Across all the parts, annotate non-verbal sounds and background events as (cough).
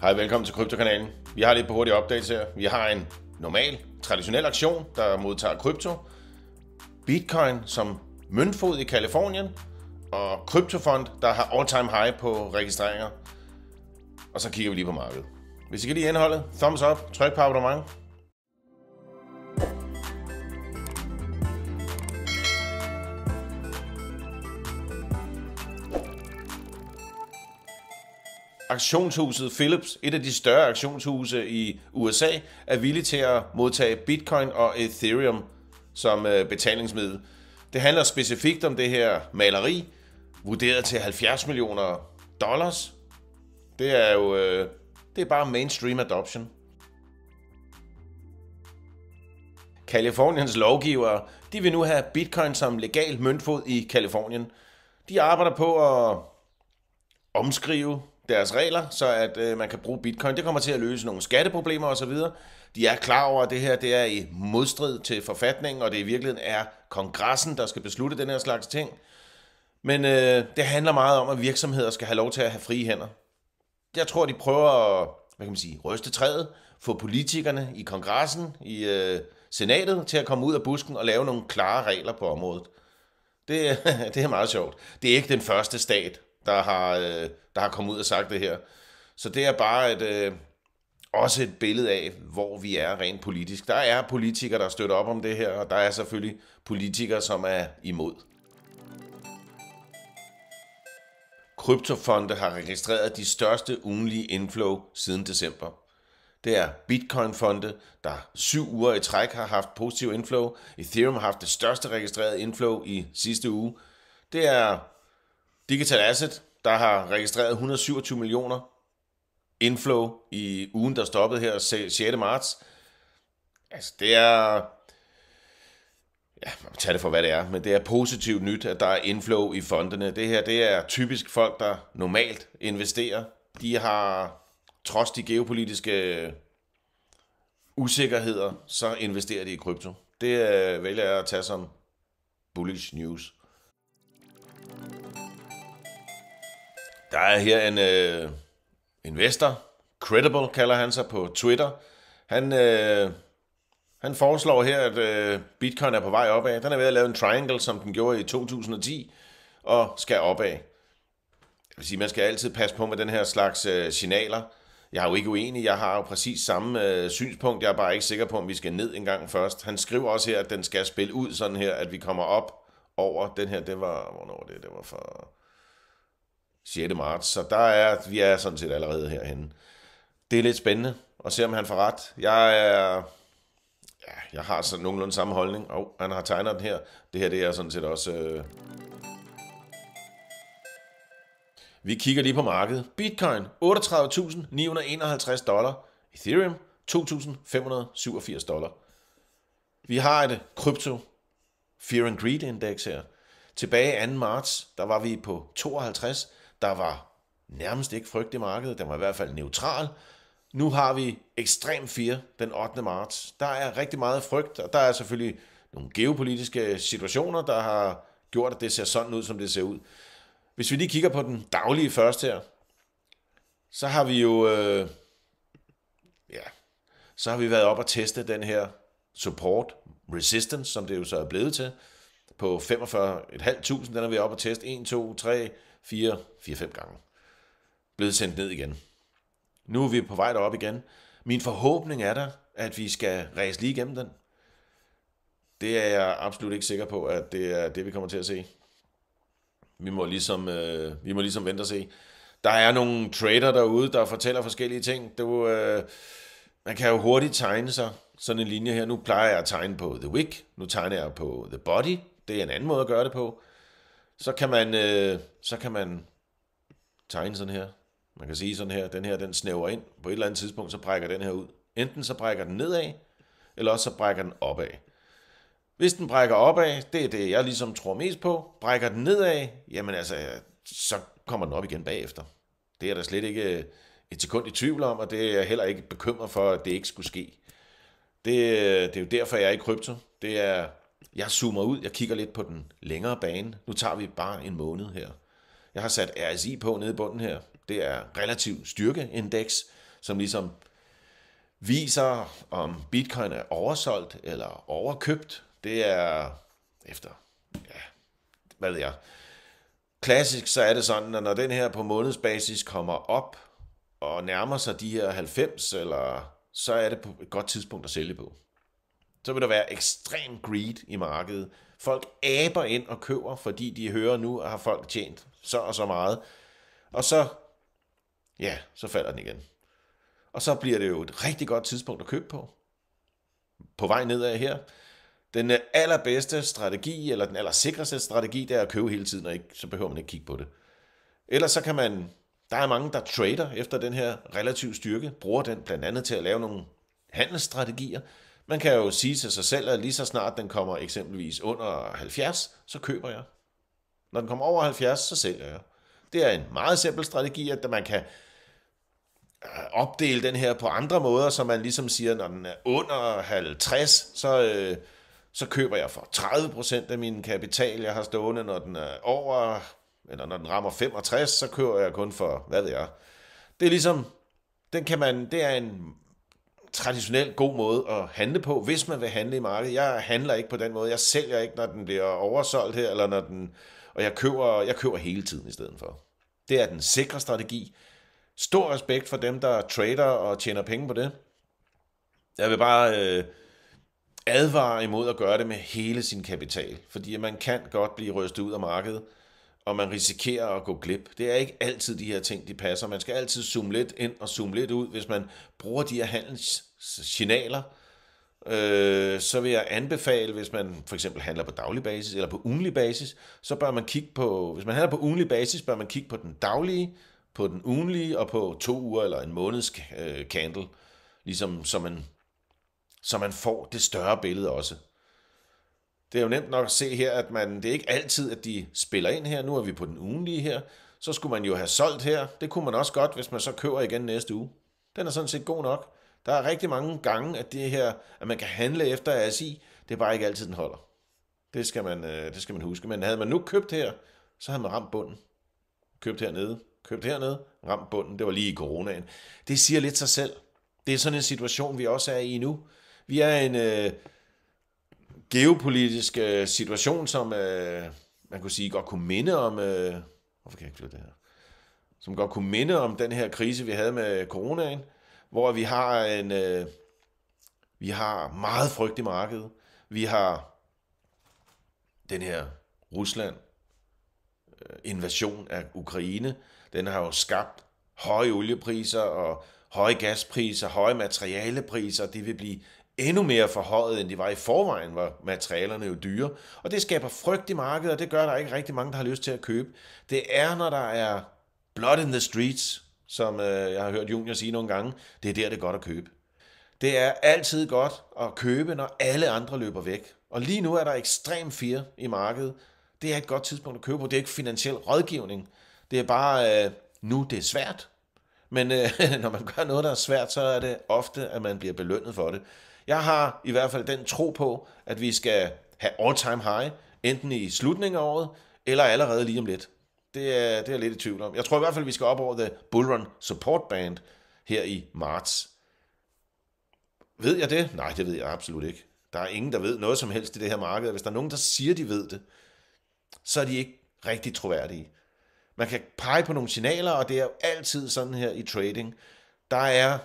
Hej, velkommen til Kryptokanalen. Vi har lidt på hurtige updates her. Vi har en normal, traditionel aktion, der modtager krypto. Bitcoin som møntfod i Kalifornien. Og kryptofond, der har all-time high på registreringer. Og så kigger vi lige på markedet. Hvis I kan lide indholdet, thumbs up, tryk på abonnement, aktionshuset Philips, et af de større aktionshuse i USA, er villig til at modtage Bitcoin og Ethereum som øh, betalingsmiddel. Det handler specifikt om det her maleri, vurderet til 70 millioner dollars. Det er jo øh, det er bare mainstream adoption. Kaliforniens lovgivere, de vil nu have bitcoin som legal møntfod i Kalifornien. De arbejder på at omskrive deres regler, så at øh, man kan bruge bitcoin. Det kommer til at løse nogle skatteproblemer osv. De er klar over, at det her det er i modstrid til forfatningen, og det i virkeligheden er kongressen, der skal beslutte den her slags ting. Men øh, det handler meget om, at virksomheder skal have lov til at have frie hænder. Jeg tror, de prøver at hvad kan man sige, ryste træet, få politikerne i kongressen, i øh, senatet, til at komme ud af busken og lave nogle klare regler på området. Det, (laughs) det er meget sjovt. Det er ikke den første stat, der har, øh, der har kommet ud og sagt det her. Så det er bare et, øh, også et billede af, hvor vi er rent politisk. Der er politikere, der støtter op om det her, og der er selvfølgelig politikere, som er imod. Kryptofonde har registreret de største ugenlige inflow siden december. Det er Bitcoin-fonde, der syv uger i træk har haft positiv inflow. Ethereum har haft det største registrerede inflow i sidste uge. Det er Digital Asset, der har registreret 127 millioner inflow i ugen, der stoppede her 6. marts. Altså, det er... Ja, man tager det for, hvad det er, men det er positivt nyt, at der er inflow i fondene. Det her, det er typisk folk, der normalt investerer. De har, trods de geopolitiske usikkerheder, så investerer de i krypto. Det øh, vælger jeg at tage som bullish news. Der er her en øh, investor, Credible kalder han sig på Twitter. Han, øh, han foreslår her, at øh, bitcoin er på vej opad. Den er ved at lave en triangle, som den gjorde i 2010, og skal opad. Jeg vil sige, man skal altid passe på med den her slags øh, signaler. Jeg er jo ikke uenig, jeg har jo præcis samme øh, synspunkt, jeg er bare ikke sikker på, om vi skal ned en gang først. Han skriver også her, at den skal spille ud sådan her, at vi kommer op over den her, det var, hvornår det, det var for 6. marts. Så der er, vi er sådan set allerede herhenne. Det er lidt spændende at se, om han får ret. Jeg er... Ja, jeg har sådan nogenlunde samme holdning. Og oh, han har tegnet den her. Det her det er sådan set også... Øh... Vi kigger lige på markedet. Bitcoin 38.951 dollar. Ethereum 2.587 dollar. Vi har et øh, krypto Fear and Greed Index her. Tilbage 2. marts, der var vi på 52. Der var nærmest ikke frygt i markedet, den var i hvert fald neutral. Nu har vi ekstrem 4 den 8. marts. Der er rigtig meget frygt, og der er selvfølgelig nogle geopolitiske situationer, der har gjort, at det ser sådan ud, som det ser ud. Hvis vi lige kigger på den daglige først her, så har vi jo øh, ja, så har vi været op og teste den her support resistance, som det jo så er blevet til, på 45.500. Den er vi op og teste 1, 2, 3, 4, fire, fem gange. Blevet sendt ned igen. Nu er vi på vej derop igen. Min forhåbning er der, at vi skal ræse lige igennem den. Det er jeg absolut ikke sikker på, at det er det, vi kommer til at se. Vi må ligesom, øh, vi må ligesom vente og se. Der er nogle trader derude, der fortæller forskellige ting. Du, øh, man kan jo hurtigt tegne sig sådan en linje her. Nu plejer jeg at tegne på The Wick, nu tegner jeg på The Body. Det er en anden måde at gøre det på. Så kan man, øh, så kan man tegne sådan her. Man kan sige sådan her, den her den snæver ind. På et eller andet tidspunkt, så brækker den her ud. Enten så brækker den nedad, eller også så brækker den opad. Hvis den brækker opad, det er det, jeg ligesom tror mest på. Brækker den nedad, jamen altså, så kommer den op igen bagefter. Det er der slet ikke øh, et sekund i tvivl om, og det er jeg heller ikke bekymret for, at det ikke skulle ske. Det, øh, det er jo derfor, jeg er i krypto. Det er jeg zoomer ud, jeg kigger lidt på den længere bane. Nu tager vi bare en måned her. Jeg har sat RSI på nede i bunden her. Det er relativ styrkeindeks, som ligesom viser, om bitcoin er oversolgt eller overkøbt. Det er efter, ja, hvad ved jeg. Klassisk så er det sådan, at når den her på månedsbasis kommer op og nærmer sig de her 90, eller, så er det på et godt tidspunkt at sælge på så vil der være ekstrem greed i markedet. Folk aber ind og køber, fordi de hører nu, at har folk tjent så og så meget. Og så, ja, så falder den igen. Og så bliver det jo et rigtig godt tidspunkt at købe på. På vej nedad her. Den øh, allerbedste strategi, eller den allersikreste strategi, det er at købe hele tiden, og ikke, så behøver man ikke kigge på det. Ellers så kan man, der er mange, der trader efter den her relativ styrke, bruger den blandt andet til at lave nogle handelsstrategier, man kan jo sige til sig selv, at lige så snart den kommer eksempelvis under 70, så køber jeg. Når den kommer over 70, så sælger jeg. Det er en meget simpel strategi, at man kan øh, opdele den her på andre måder, så man ligesom siger, når den er under 50, så, øh, så køber jeg for 30% af min kapital, jeg har stående, når den er over, eller når den rammer 65, så køber jeg kun for, hvad ved jeg. Det er ligesom, den kan man, det er en traditionel god måde at handle på, hvis man vil handle i markedet. Jeg handler ikke på den måde. Jeg sælger ikke, når den bliver oversolgt her, eller når den, og jeg køber, jeg køber hele tiden i stedet for. Det er den sikre strategi. Stor respekt for dem, der trader og tjener penge på det. Jeg vil bare øh, advare imod at gøre det med hele sin kapital, fordi man kan godt blive rystet ud af markedet og man risikerer at gå glip. Det er ikke altid de her ting, de passer. Man skal altid zoome lidt ind og zoome lidt ud. Hvis man bruger de her handelssignaler, øh, så vil jeg anbefale, hvis man for eksempel handler på daglig basis eller på ugenlig basis, så bør man kigge på, hvis man handler på ugenlig basis, bør man kigge på den daglige, på den ugenlige og på to uger eller en måneds øh, candle, ligesom så man, så man får det større billede også. Det er jo nemt nok at se her, at man, det er ikke altid, at de spiller ind her. Nu er vi på den ugenlige her. Så skulle man jo have solgt her. Det kunne man også godt, hvis man så køber igen næste uge. Den er sådan set god nok. Der er rigtig mange gange, at det her, at man kan handle efter ASI, det er bare ikke altid, den holder. Det skal man, øh, det skal man huske. Men havde man nu købt her, så havde man ramt bunden. Købt hernede, købt hernede, ramt bunden. Det var lige i coronaen. Det siger lidt sig selv. Det er sådan en situation, vi også er i nu. Vi er en... Øh, geopolitisk øh, situation, som øh, man kunne sige godt kunne minde om... Øh, hvorfor kan jeg ikke det her? Som godt kunne minde om den her krise, vi havde med coronaen, hvor vi har en... Øh, vi har meget frygt i markedet. Vi har den her Rusland øh, invasion af Ukraine. Den har jo skabt høje oliepriser og høje gaspriser, høje materialepriser. Det vil blive endnu mere forhøjet, end de var i forvejen, var materialerne jo dyre. Og det skaber frygt i markedet, og det gør, at der ikke rigtig mange, der har lyst til at købe. Det er, når der er blood in the streets, som øh, jeg har hørt Junior sige nogle gange, det er der, det er godt at købe. Det er altid godt at købe, når alle andre løber væk. Og lige nu er der ekstrem fire i markedet. Det er et godt tidspunkt at købe på. Det er ikke finansiel rådgivning. Det er bare, øh, nu det er svært. Men øh, (laughs) når man gør noget, der er svært, så er det ofte, at man bliver belønnet for det. Jeg har i hvert fald den tro på, at vi skal have all-time high, enten i slutningen af året, eller allerede lige om lidt. Det er, det er jeg lidt i tvivl om. Jeg tror i hvert fald, vi skal op over The Bullrun Support Band her i marts. Ved jeg det? Nej, det ved jeg absolut ikke. Der er ingen, der ved noget som helst i det her marked. Hvis der er nogen, der siger, de ved det, så er de ikke rigtig troværdige. Man kan pege på nogle signaler, og det er jo altid sådan her i trading. Der er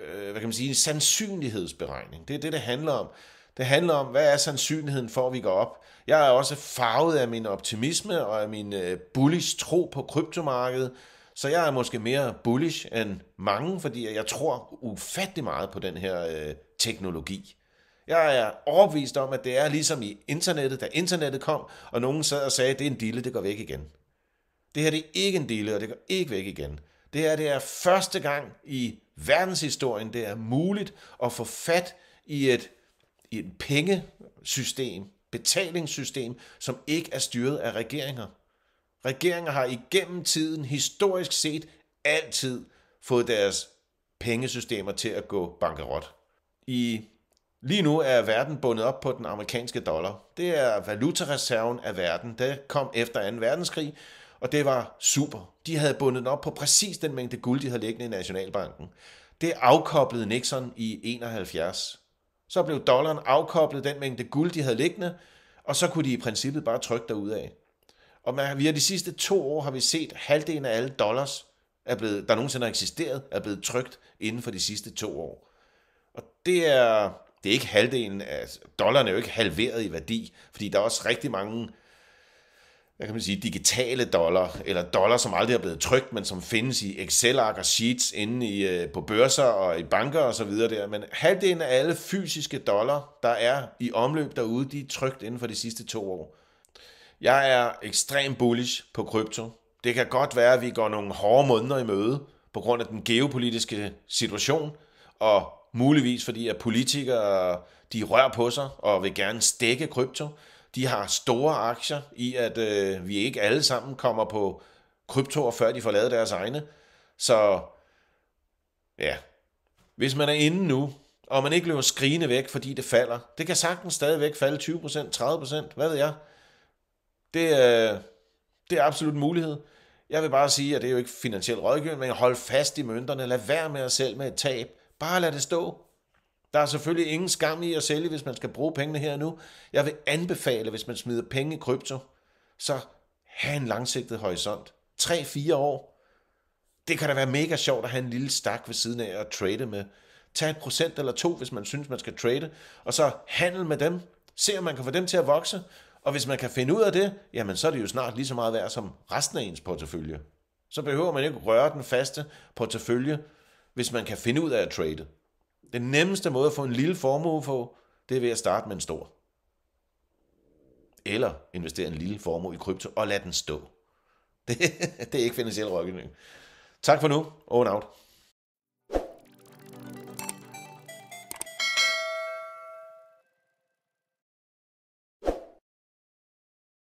øh, hvad kan man sige, en sandsynlighedsberegning. Det er det, det handler om. Det handler om, hvad er sandsynligheden for, at vi går op. Jeg er også farvet af min optimisme og af min øh, bullish tro på kryptomarkedet, så jeg er måske mere bullish end mange, fordi jeg tror ufattelig meget på den her øh, teknologi. Jeg er overbevist om, at det er ligesom i internettet, da internettet kom, og nogen sad og sagde, at det er en dille, det går væk igen. Det her det er ikke en dille, og det går ikke væk igen. Det her det er første gang i verdenshistorien, det er muligt at få fat i et, i et pengesystem, betalingssystem, som ikke er styret af regeringer. Regeringer har igennem tiden, historisk set, altid fået deres pengesystemer til at gå bankerot. I Lige nu er verden bundet op på den amerikanske dollar. Det er valutareserven af verden. Det kom efter 2. verdenskrig, og det var super. De havde bundet den op på præcis den mængde guld, de havde liggende i Nationalbanken. Det afkoblede Nixon i 71. Så blev dollaren afkoblet den mængde guld, de havde liggende, og så kunne de i princippet bare trykke af. Og man, via de sidste to år har vi set, at halvdelen af alle dollars, er blevet, der nogensinde har eksisteret, er blevet trykt inden for de sidste to år. Og det er, det er ikke halvdelen af, dollaren er jo ikke halveret i værdi, fordi der er også rigtig mange hvad kan man sige, digitale dollar, eller dollar, som aldrig er blevet trygt, men som findes i Excel-ark og sheets inde i, øh, på børser og i banker og så videre der. Men halvdelen af alle fysiske dollar, der er i omløb derude, de er trygt inden for de sidste to år. Jeg er ekstrem bullish på krypto. Det kan godt være, at vi går nogle hårde måneder i møde på grund af den geopolitiske situation, og muligvis fordi, at politikere de rører på sig og vil gerne stikke krypto de har store aktier i, at øh, vi ikke alle sammen kommer på kryptoer, før de får lavet deres egne. Så ja, hvis man er inde nu, og man ikke løber skrigende væk, fordi det falder, det kan sagtens stadigvæk falde 20%, 30%, hvad ved jeg. Det, øh, det er absolut en mulighed. Jeg vil bare sige, at det er jo ikke finansiel rådgivning, men hold fast i mønterne, lad være med at sælge med et tab. Bare lad det stå. Der er selvfølgelig ingen skam i at sælge, hvis man skal bruge pengene her nu. Jeg vil anbefale, hvis man smider penge i krypto, så have en langsigtet horisont. 3-4 år. Det kan da være mega sjovt at have en lille stak ved siden af at trade med. Tag et procent eller to, hvis man synes, man skal trade, og så handle med dem. Se, om man kan få dem til at vokse. Og hvis man kan finde ud af det, jamen så er det jo snart lige så meget værd som resten af ens portefølje. Så behøver man ikke røre den faste portefølje, hvis man kan finde ud af at trade. Den nemmeste måde at få en lille formue på, det er ved at starte med en stor. Eller investere en lille formue i krypto og lade den stå. (laughs) Det, det er ikke finansiel rådgivning. Tak for nu. Over and out.